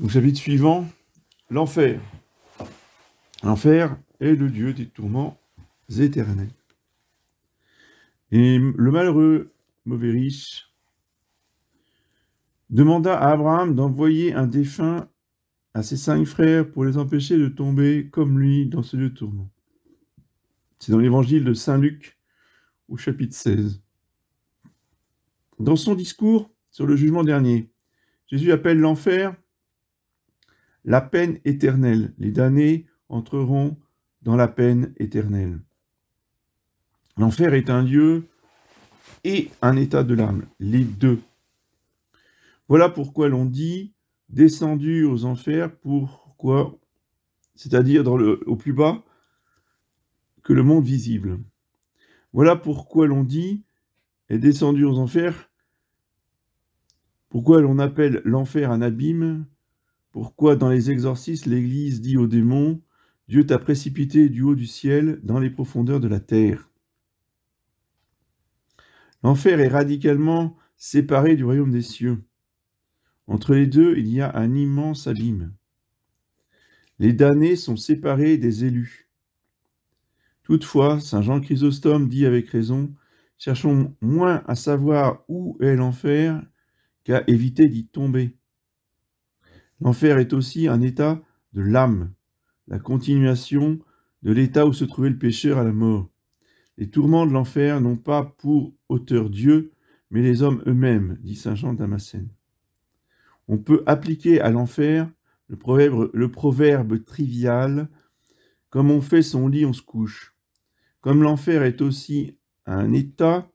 Au chapitre suivant, l'enfer. L'enfer est le Dieu des tourments éternels. Et le malheureux, mauvais riche, demanda à Abraham d'envoyer un défunt à ses cinq frères pour les empêcher de tomber comme lui dans ce lieu de tourment. C'est dans l'évangile de Saint Luc au chapitre 16. Dans son discours sur le jugement dernier, Jésus appelle l'enfer la peine éternelle. Les damnés entreront dans la peine éternelle. L'enfer est un lieu et un état de l'âme, les deux. Voilà pourquoi l'on dit descendu aux enfers, pourquoi, c'est-à-dire au plus bas que le monde visible. Voilà pourquoi l'on dit est descendu aux enfers, pourquoi l'on appelle l'enfer un abîme, pourquoi dans les exorcismes l'Église dit aux démons « Dieu t'a précipité du haut du ciel dans les profondeurs de la terre ». L'enfer est radicalement séparé du royaume des cieux. Entre les deux, il y a un immense abîme. Les damnés sont séparés des élus. Toutefois, saint Jean Chrysostome dit avec raison Cherchons moins à savoir où est l'enfer qu'à éviter d'y tomber. L'enfer est aussi un état de l'âme, la continuation de l'état où se trouvait le pécheur à la mort. Les tourments de l'enfer n'ont pas pour auteur Dieu, mais les hommes eux-mêmes, dit saint Jean Damasène On peut appliquer à l'enfer le proverbe, le proverbe trivial Comme on fait son lit, on se couche. Comme l'enfer est aussi un état,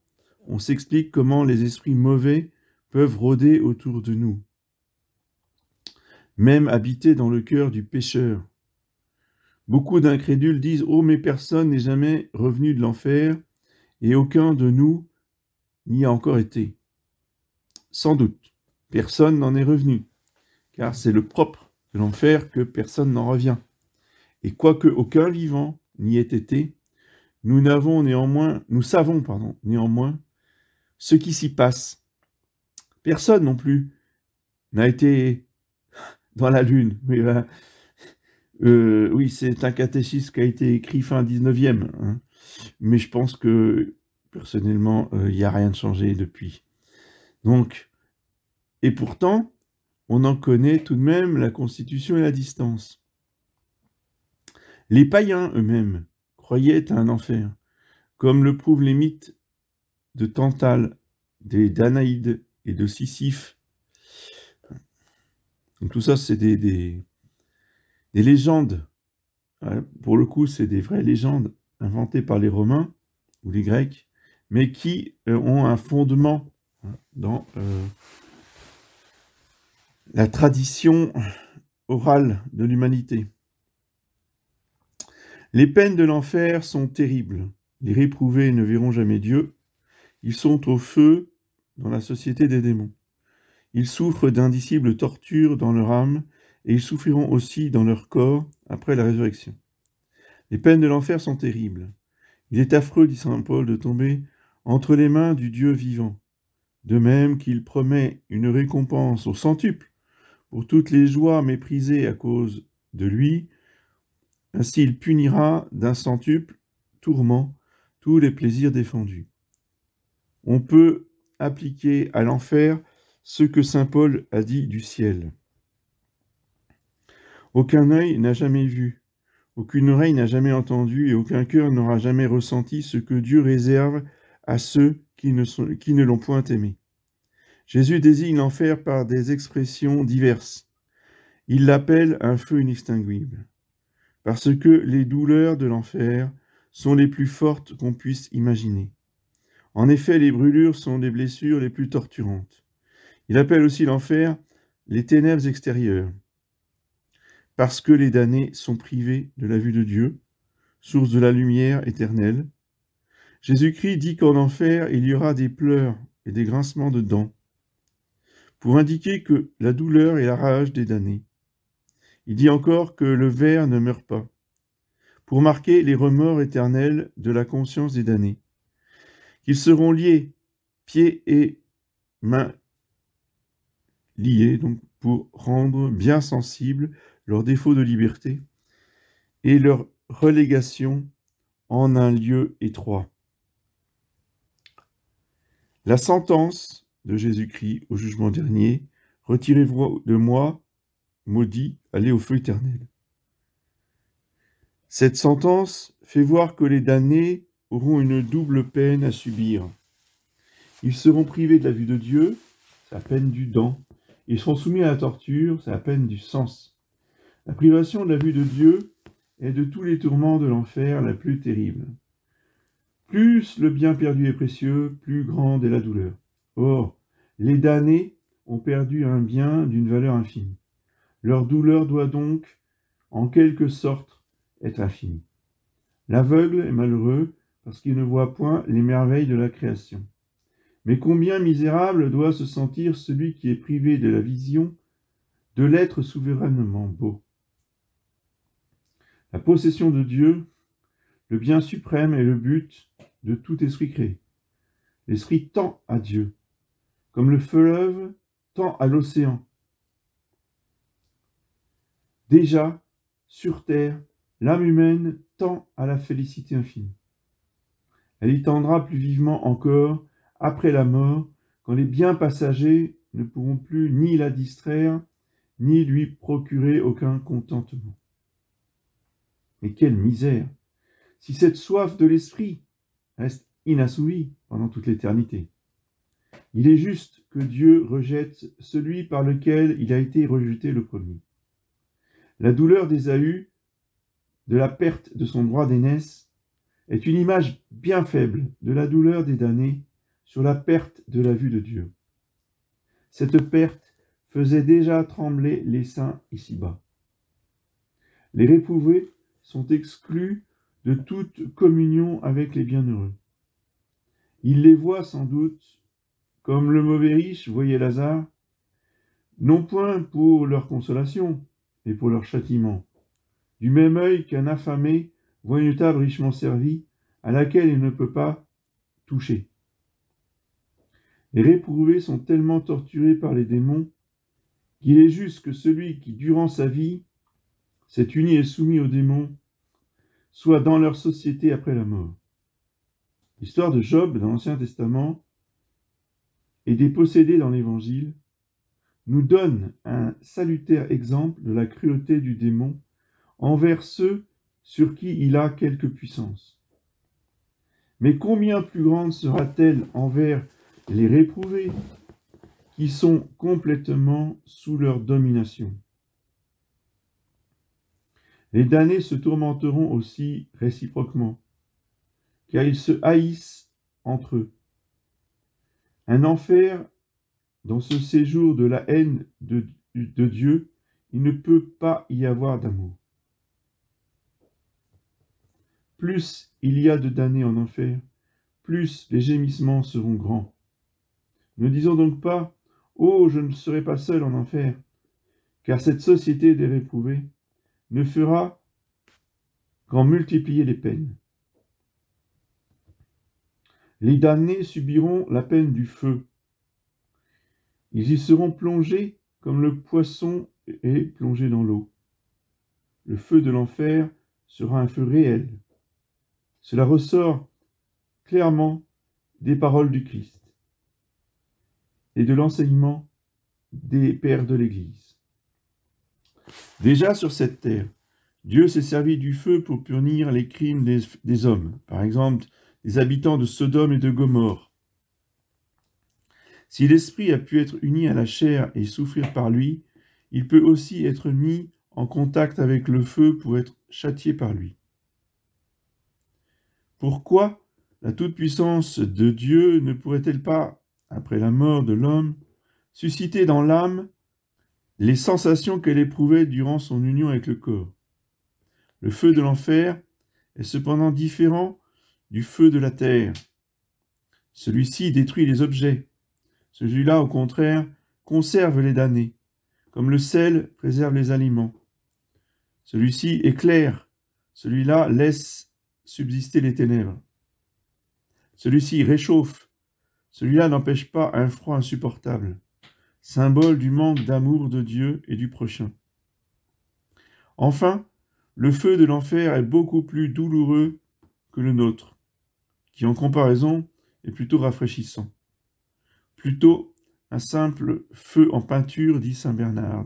on s'explique comment les esprits mauvais peuvent rôder autour de nous même habité dans le cœur du pécheur. Beaucoup d'incrédules disent Oh, mais personne n'est jamais revenu de l'enfer, et aucun de nous n'y a encore été. Sans doute, personne n'en est revenu, car c'est le propre de l'enfer que personne n'en revient. Et quoique aucun vivant n'y ait été, nous n'avons néanmoins, nous savons, pardon, néanmoins, ce qui s'y passe. Personne non plus n'a été dans la Lune. Oui, euh, oui c'est un catéchisme qui a été écrit fin 19e. Hein. Mais je pense que, personnellement, euh, il n'y a rien de changé depuis. Donc, et pourtant, on en connaît tout de même la constitution et la distance. Les païens eux-mêmes croyaient à un enfer, comme le prouvent les mythes de Tantal, des Danaïdes et de Sisyphe, donc tout ça, c'est des, légendes. pour le coup, c'est des vraies légendes inventées par les Romains ou les Grecs, mais qui euh, ont un fondement hein, dans euh, la tradition orale de l'humanité. Les peines de l'enfer sont terribles. Les réprouvés ne verront jamais Dieu. Ils sont au feu dans la société des démons. Ils souffrent d'indicibles tortures dans leur âme, et ils souffriront aussi dans leur corps après la résurrection. Les peines de l'enfer sont terribles. Il est affreux, dit saint Paul, de tomber entre les mains du Dieu vivant, de même qu'il promet une récompense au centuple pour toutes les joies méprisées à cause de lui, ainsi il punira d'un centuple tourment tous les plaisirs défendus. On peut appliquer à l'enfer ce que saint Paul a dit du ciel. Aucun œil n'a jamais vu, aucune oreille n'a jamais entendu et aucun cœur n'aura jamais ressenti ce que Dieu réserve à ceux qui ne, l'ont point aimé. Jésus désigne l'enfer par des expressions diverses. Il l'appelle un feu inextinguible, parce que les douleurs de l'enfer sont les plus fortes qu'on puisse imaginer. En effet, les brûlures sont les blessures les plus torturantes. Il appelle aussi l'enfer les ténèbres extérieures, parce que les damnés sont privés de la vue de Dieu, source de la lumière éternelle. Jésus-Christ dit qu'en enfer, il y aura des pleurs et des grincements de dents, pour indiquer que la douleur et la rage des damnés. Il dit encore que le ver ne meurt pas, pour marquer les remords éternels de la conscience des damnés, qu'ils seront liés, pieds et mains liés, donc pour rendre bien sensibles leurs défauts de liberté et leur relégation en un lieu étroit. La sentence de Jésus-Christ au jugement dernier, retirez-vous de moi, maudit, allez au feu éternel. Cette sentence fait voir que les damnés auront une double peine à subir. Ils seront privés de la vue de Dieu, la peine du dent, ils sont soumis à la torture, c'est à peine du sens. La privation de la vue de Dieu est de tous les tourments de l'enfer la plus terrible. Plus le bien perdu est précieux, plus grande est la douleur. Or, les damnés ont perdu un bien d'une valeur infinie. Leur douleur doit donc, en quelque sorte, être infinie. L'aveugle est malheureux parce qu'il ne voit point les merveilles de la création. Mais combien misérable doit se sentir celui qui est privé de la vision de l'être souverainement beau. La possession de Dieu, le bien suprême est le but de tout esprit créé. L'esprit tend à Dieu, comme le feu fleuve tend à l'océan. Déjà, sur terre, l'âme humaine tend à la félicité infinie. Elle y tendra plus vivement encore après la mort, quand les biens passagers ne pourront plus ni la distraire, ni lui procurer aucun contentement. Mais quelle misère si cette soif de l'esprit reste inassouvi pendant toute l'éternité. Il est juste que Dieu rejette celui par lequel il a été rejeté le premier. La douleur d'Ésaü, de la perte de son droit d'aînesse, est une image bien faible de la douleur des damnés sur la perte de la vue de Dieu. Cette perte faisait déjà trembler les saints ici-bas. Les réprouvés sont exclus de toute communion avec les bienheureux. Ils les voient sans doute, comme le mauvais riche voyait Lazare, non point pour leur consolation, mais pour leur châtiment, du même œil qu'un affamé voit une table richement servie à laquelle il ne peut pas toucher. Les réprouvés sont tellement torturés par les démons qu'il est juste que celui qui, durant sa vie, s'est uni et soumis aux démons, soit dans leur société après la mort. L'histoire de Job dans l'Ancien Testament et des possédés dans l'Évangile nous donne un salutaire exemple de la cruauté du démon envers ceux sur qui il a quelque puissance. Mais combien plus grande sera-t-elle envers les réprouvés, qui sont complètement sous leur domination. Les damnés se tourmenteront aussi réciproquement, car ils se haïssent entre eux. Un enfer, dans ce séjour de la haine de, de Dieu, il ne peut pas y avoir d'amour. Plus il y a de damnés en enfer, plus les gémissements seront grands. Ne disons donc pas Oh, je ne serai pas seul en enfer, car cette société des réprouvés ne fera qu'en multiplier les peines. Les damnés subiront la peine du feu. Ils y seront plongés comme le poisson est plongé dans l'eau. Le feu de l'enfer sera un feu réel. Cela ressort clairement des paroles du Christ et de l'enseignement des pères de l'Église. Déjà sur cette terre, Dieu s'est servi du feu pour punir les crimes des, hommes, par exemple les habitants de Sodome et de Gomorre. Si l'esprit a pu être uni à la chair et souffrir par lui, il peut aussi être mis en contact avec le feu pour être châtié par lui. Pourquoi la toute-puissance de Dieu ne pourrait-elle pas après la mort de l'homme, susciter dans l'âme les sensations qu'elle éprouvait durant son union avec le corps. Le feu de l'enfer est cependant différent du feu de la terre. Celui-ci détruit les objets. Celui-là, au contraire, conserve les damnés, comme le sel préserve les aliments. Celui-ci éclaire, celui-là laisse subsister les ténèbres. Celui-ci réchauffe, celui-là n'empêche pas un froid insupportable, symbole du manque d'amour de Dieu et du prochain. Enfin, le feu de l'enfer est beaucoup plus douloureux que le nôtre, qui en comparaison est plutôt rafraîchissant. Plutôt un simple feu en peinture, dit Saint Bernard,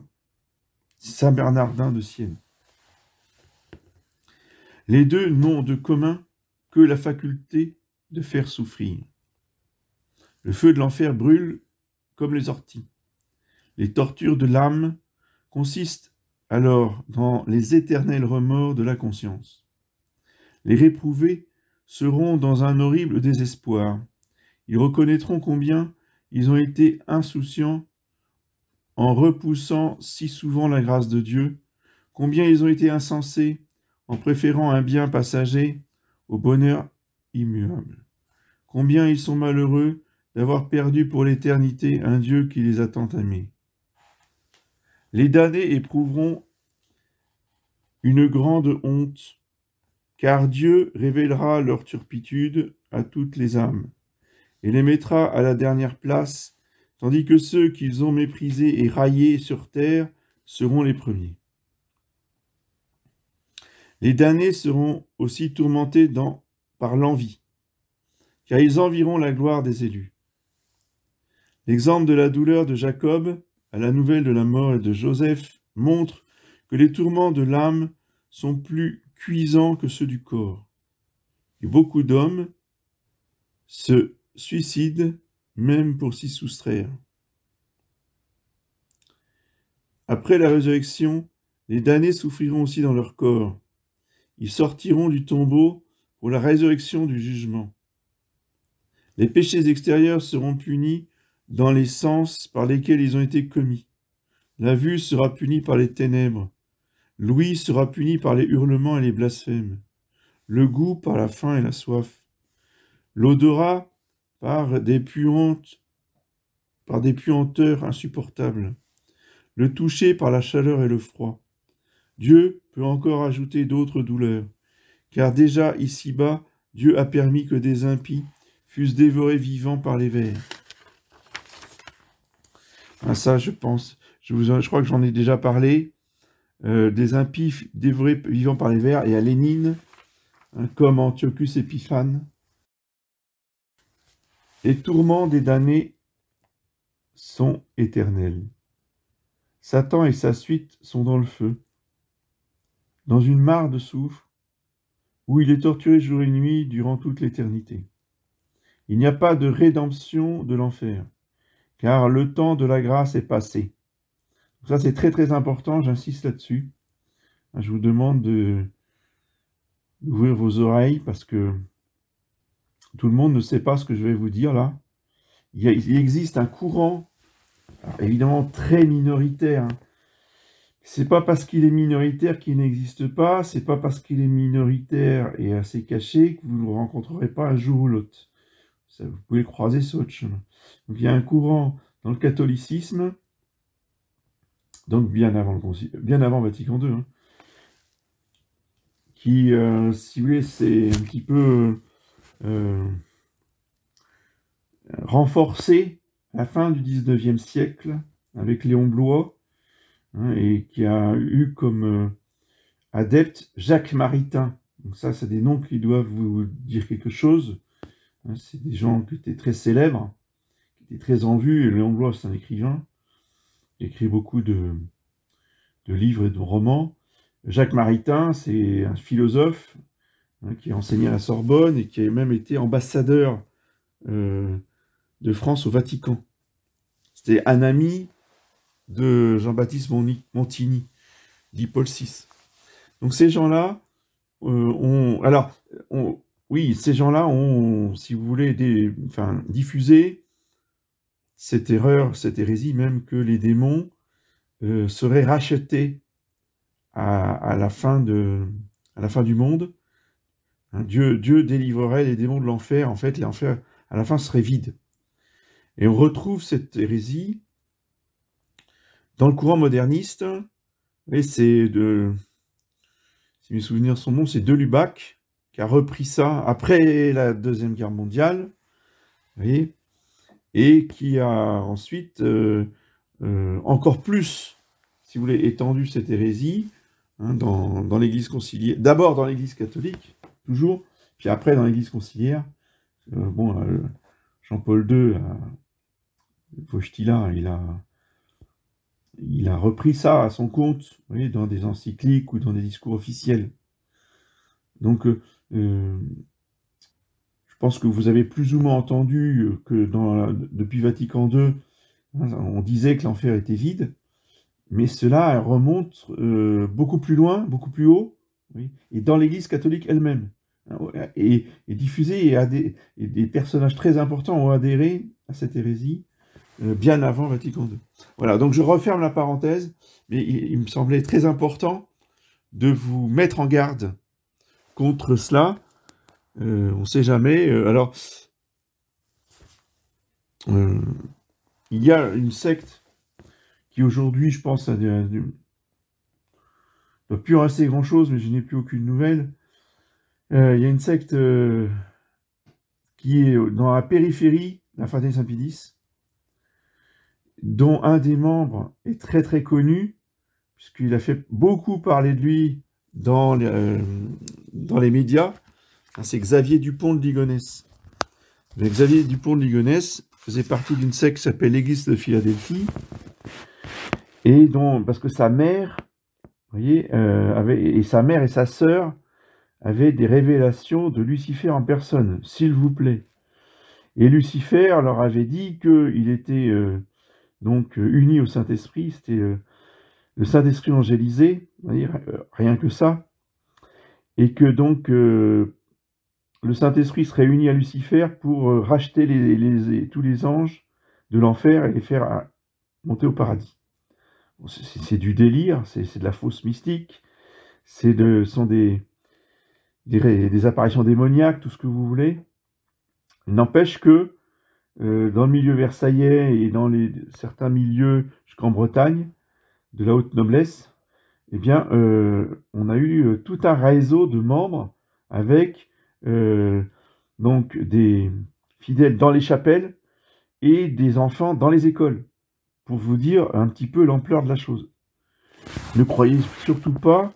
Saint Bernardin de Sienne. Les deux n'ont de commun que la faculté de faire souffrir. Le feu de l'enfer brûle comme les orties. Les tortures de l'âme consistent alors dans les éternels remords de la conscience. Les réprouvés seront dans un horrible désespoir. Ils reconnaîtront combien ils ont été insouciants en repoussant si souvent la grâce de Dieu, combien ils ont été insensés en préférant un bien passager au bonheur immuable, combien ils sont malheureux d'avoir perdu pour l'éternité un Dieu qui les a tant aimés. Les damnés éprouveront une grande honte, car Dieu révélera leur turpitude à toutes les âmes, et les mettra à la dernière place, tandis que ceux qu'ils ont méprisés et raillés sur terre seront les premiers. Les damnés seront aussi tourmentés dans, par l'envie, car ils environt la gloire des élus. L'exemple de la douleur de Jacob, à la nouvelle de la mort et de Joseph, montre que les tourments de l'âme sont plus cuisants que ceux du corps. Et beaucoup d'hommes se suicident même pour s'y soustraire. Après la résurrection, les damnés souffriront aussi dans leur corps. Ils sortiront du tombeau pour la résurrection du jugement. Les péchés extérieurs seront punis dans les sens par lesquels ils ont été commis. La vue sera punie par les ténèbres, l'ouïe sera punie par les hurlements et les blasphèmes, le goût par la faim et la soif, l'odorat par des puantes, par des puanteurs insupportables, le toucher par la chaleur et le froid. Dieu peut encore ajouter d'autres douleurs, car déjà ici-bas, Dieu a permis que des impies fussent dévorés vivants par les vers ça, je pense. Je, vous, crois que j'en ai déjà parlé. Euh, des impies dévorés vivant par les vers et à Lénine, comme Antiochus Épiphane. Les tourments des damnés sont éternels. Satan et sa suite sont dans le feu, dans une mare de souffle, où il est torturé jour et nuit durant toute l'éternité. Il n'y a pas de rédemption de l'enfer car le temps de la grâce est passé. ça, c'est très très important, j'insiste là-dessus. Je vous demande d'ouvrir vos oreilles parce que tout le monde ne sait pas ce que je vais vous dire là. Il, existe un courant, évidemment très minoritaire. Hein. C'est pas parce qu'il est minoritaire qu'il n'existe pas, c'est pas parce qu'il est minoritaire et assez caché que vous ne le rencontrerez pas un jour ou l'autre vous pouvez le croiser sur il y a un courant dans le catholicisme, donc bien avant, le bien avant Vatican II, hein, qui, s'est euh, si un petit peu euh, euh, renforcé à la fin du XIXe siècle avec Léon Blois, hein, et qui a eu comme adepte Jacques Maritain. Donc ça, c'est des noms qui doivent vous dire quelque chose. C'est des gens qui étaient très célèbres, qui étaient très en vue. Léon Blois, c'est un écrivain. écrit beaucoup de, livres et de romans. Jacques Maritain, c'est un philosophe hein, qui a enseigné à la Sorbonne et qui a même été ambassadeur euh, de France au Vatican. C'était un ami de Jean-Baptiste Montigny, dit Paul VI. Donc ces gens-là, euh, ont... alors, oui, ces gens-là ont, si vous voulez, diffusé cette erreur, cette hérésie, même que les démons euh, seraient rachetés à, la fin de, à la fin du monde. Hein, Dieu, Dieu délivrerait les démons de l'enfer. En fait, l'enfer, à la fin, serait vide. Et on retrouve cette hérésie dans le courant moderniste. Et c'est de, si mes souvenirs sont bons, c'est de Lubac, qui a repris ça après la Deuxième Guerre mondiale, et qui a ensuite euh, euh, encore plus, si vous voulez, étendu cette hérésie hein, dans, l'Église conciliaire, d'abord dans l'Église catholique, toujours, puis après dans l'Église conciliaire. Euh, bon, Jean-Paul II, le il a, il a repris ça à son compte, dans des encycliques ou dans des discours officiels. Donc, euh, je pense que vous avez plus ou moins entendu que depuis Vatican II, hein, on disait que l'enfer était vide, mais cela remonte euh, beaucoup plus loin, beaucoup plus haut, et dans l'Église catholique elle-même. Hein, et, et, diffusé, et, des personnages très importants ont adhéré à cette hérésie euh, bien avant Vatican II. Voilà, donc je referme la parenthèse, mais il me semblait très important de vous mettre en garde contre cela. Euh, on ne sait jamais. Euh, alors, euh, il y a une secte qui aujourd'hui, je pense, ne doit plus rester grand-chose, mais je n'ai plus aucune nouvelle. il y a une secte qui est dans la périphérie, la Fraternité Saint-Pédis, dont un des membres est très très connu, puisqu'il a fait beaucoup parler de lui euh, dans, les médias, hein, c'est Xavier Dupont de Ligonnès. Xavier Dupont de Ligonnès faisait partie d'une secte qui s'appelle l'Église de Philadelphie, et dont, parce que sa mère, voyez, euh, et sa mère et sa sœur avaient des révélations de Lucifer en personne, s'il vous plaît. Et Lucifer leur avait dit qu'il était euh, donc uni au Saint-Esprit, c'était le Saint-Esprit angélisé, euh, rien que ça, et que donc euh, le Saint-Esprit se réunit à Lucifer pour euh, racheter les, tous les anges de l'enfer et les faire monter au paradis. c'est du délire, c'est de la fausse mystique, c'est de, sont des, des, apparitions démoniaques, tout ce que vous voulez. N'empêche que dans le milieu versaillais et dans les, certains milieux jusqu'en Bretagne, de la haute noblesse, eh bien, euh, on a eu euh, tout un réseau de membres avec euh, donc des fidèles dans les chapelles et des enfants dans les écoles, pour vous dire un petit peu l'ampleur de la chose. Ne croyez surtout pas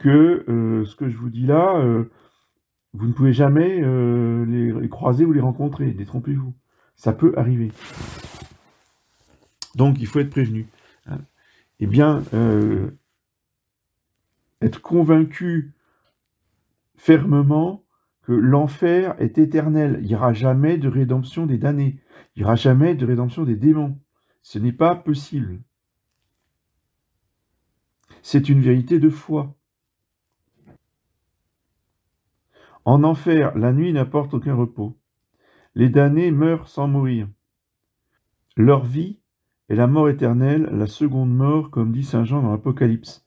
que ce que je vous dis là, vous ne pouvez jamais les, les croiser ou les rencontrer, détrompez-vous. Ça peut arriver. Donc il faut être prévenu eh bien, euh, être convaincu fermement que l'enfer est éternel. Il n'y aura jamais de rédemption des damnés. Il n'y aura jamais de rédemption des démons. Ce n'est pas possible. C'est une vérité de foi. En enfer, la nuit n'apporte aucun repos. Les damnés meurent sans mourir. Leur vie et la mort éternelle, la seconde mort, comme dit Saint Jean dans l'Apocalypse.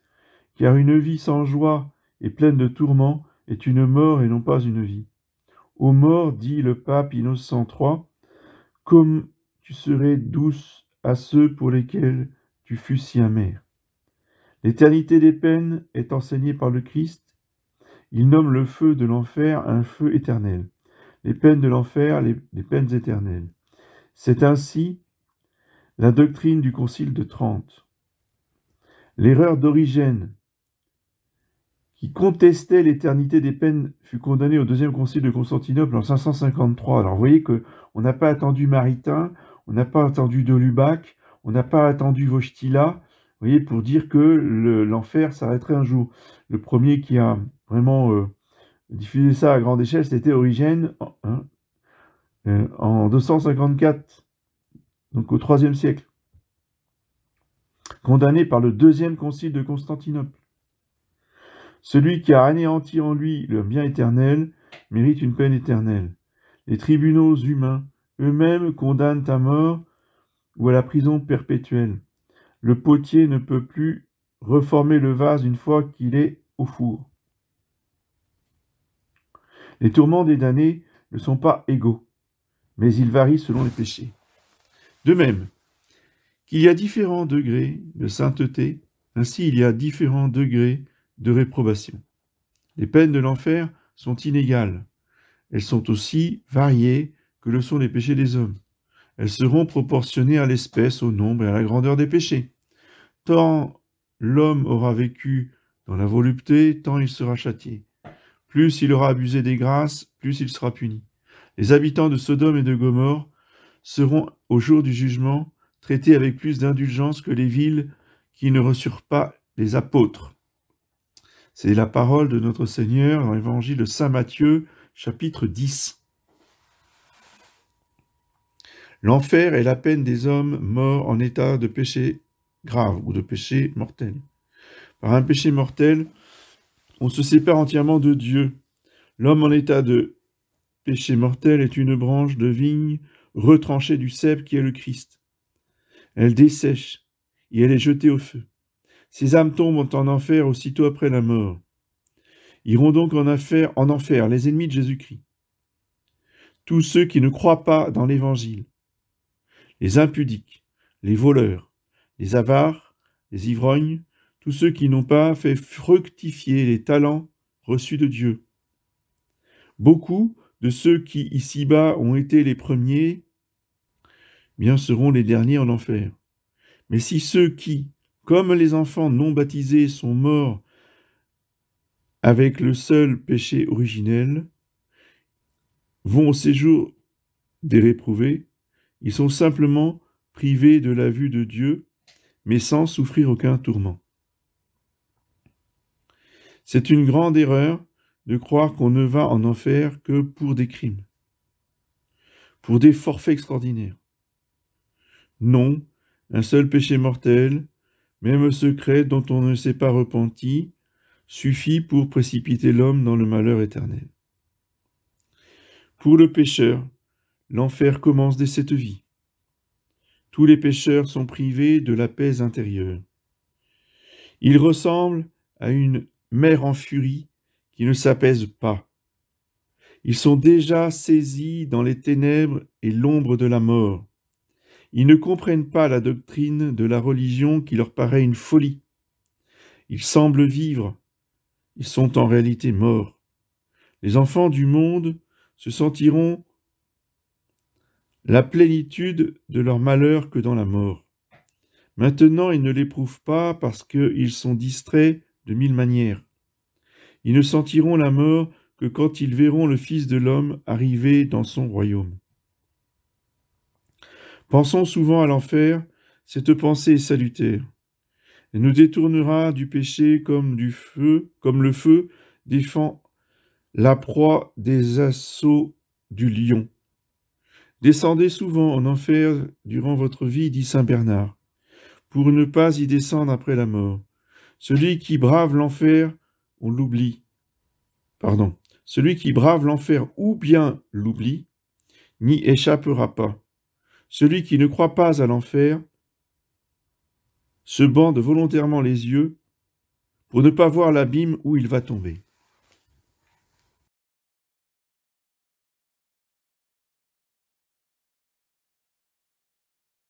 Car une vie sans joie et pleine de tourments est une mort et non pas une vie. Ô mort, dit le pape Innocent III, comme tu serais douce à ceux pour lesquels tu fus si amer. L'éternité des peines est enseignée par le Christ. Il nomme le feu de l'enfer un feu éternel, les peines de l'enfer les peines éternelles. C'est ainsi la doctrine du Concile de Trente, l'erreur d'Origène, qui contestait l'éternité des peines, fut condamnée au deuxième Concile de Constantinople en 553. Alors vous voyez on n'a pas attendu Maritain, on n'a pas attendu de Lubac, on n'a pas attendu Vostila, vous voyez, pour dire que l'enfer s'arrêterait un jour. Le premier qui a vraiment euh, diffusé ça à grande échelle, c'était Origène, en 254 hein, euh, donc au IIIe siècle, condamné par le deuxième concile de Constantinople. Celui qui a anéanti en lui le bien éternel mérite une peine éternelle. Les tribunaux humains eux-mêmes condamnent à mort ou à la prison perpétuelle. Le potier ne peut plus reformer le vase une fois qu'il est au four. Les tourments des damnés ne sont pas égaux, mais ils varient selon les péchés. De même, qu'il y a différents degrés de sainteté, ainsi il y a différents degrés de réprobation. Les peines de l'enfer sont inégales. Elles sont aussi variées que le sont les péchés des hommes. Elles seront proportionnées à l'espèce, au nombre et à la grandeur des péchés. Tant l'homme aura vécu dans la volupté, tant il sera châtié. Plus il aura abusé des grâces, plus il sera puni. Les habitants de Sodome et de Gomorre seront au jour du jugement traités avec plus d'indulgence que les villes qui ne reçurent pas les apôtres. C'est la parole de notre Seigneur dans l'évangile de Saint Matthieu, chapitre 10. L'enfer est la peine des hommes morts en état de péché grave ou de péché mortel. Par un péché mortel, on se sépare entièrement de Dieu. L'homme en état de péché mortel est une branche de vigne retranchée du cèpe qui est le Christ. Elle dessèche et elle est jetée au feu. Ces âmes tombent en enfer aussitôt après la mort. Iront donc en enfer, en enfer les ennemis de Jésus-Christ. Tous ceux qui ne croient pas dans l'Évangile, les impudiques, les voleurs, les avares, les ivrognes, tous ceux qui n'ont pas fait fructifier les talents reçus de Dieu. Beaucoup de ceux qui ici-bas ont été les premiers, bien seront les derniers en enfer. Mais si ceux qui, comme les enfants non baptisés, sont morts avec le seul péché originel, vont au séjour des réprouvés, ils sont simplement privés de la vue de Dieu, mais sans souffrir aucun tourment. C'est une grande erreur de croire qu'on ne va en enfer que pour des crimes, pour des forfaits extraordinaires. Non, un seul péché mortel, même secret dont on ne s'est pas repenti, suffit pour précipiter l'homme dans le malheur éternel. Pour le pécheur, l'enfer commence dès cette vie. Tous les pécheurs sont privés de la paix intérieure. Ils ressemblent à une mer en furie ils ne s'apaisent pas. Ils sont déjà saisis dans les ténèbres et l'ombre de la mort. Ils ne comprennent pas la doctrine de la religion qui leur paraît une folie. Ils semblent vivre. Ils sont en réalité morts. Les enfants du monde se sentiront la plénitude de leur malheur que dans la mort. Maintenant, ils ne l'éprouvent pas parce qu'ils sont distraits de mille manières. Ils ne sentiront la mort que quand ils verront le Fils de l'homme arriver dans son royaume. Pensons souvent à l'enfer, cette pensée est salutaire. Elle nous détournera du péché comme du feu, comme le feu défend la proie des assauts du lion. Descendez souvent en enfer durant votre vie, dit Saint Bernard, pour ne pas y descendre après la mort. Celui qui brave l'enfer on l'oublie. Pardon. Celui qui brave l'enfer ou bien l'oublie, n'y échappera pas. Celui qui ne croit pas à l'enfer se bande volontairement les yeux pour ne pas voir l'abîme où il va tomber.